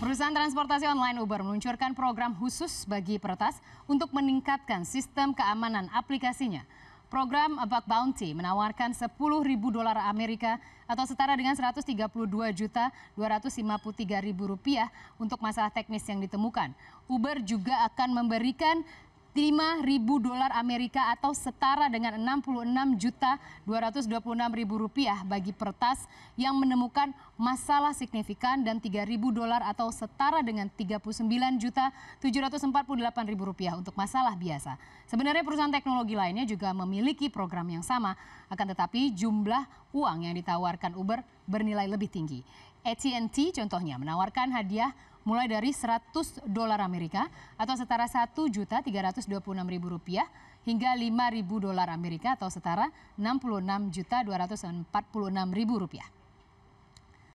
Perusahaan transportasi online Uber meluncurkan program khusus bagi peretas untuk meningkatkan sistem keamanan aplikasinya. Program Bug Bounty menawarkan ribu dolar Amerika atau setara dengan juta ribu rupiah untuk masalah teknis yang ditemukan. Uber juga akan memberikan ribu dolar Amerika atau setara dengan 66 juta 226 ribu rupiah bagi pertas yang menemukan masalah signifikan dan ribu dolar atau setara dengan 39 juta 748 ribu rupiah untuk masalah biasa. Sebenarnya perusahaan teknologi lainnya juga memiliki program yang sama, akan tetapi jumlah uang yang ditawarkan Uber bernilai lebih tinggi. AT&T contohnya menawarkan hadiah mulai dari 100 dolar Amerika atau setara ribu rupiah hingga ribu dolar Amerika atau setara juta ribu rupiah.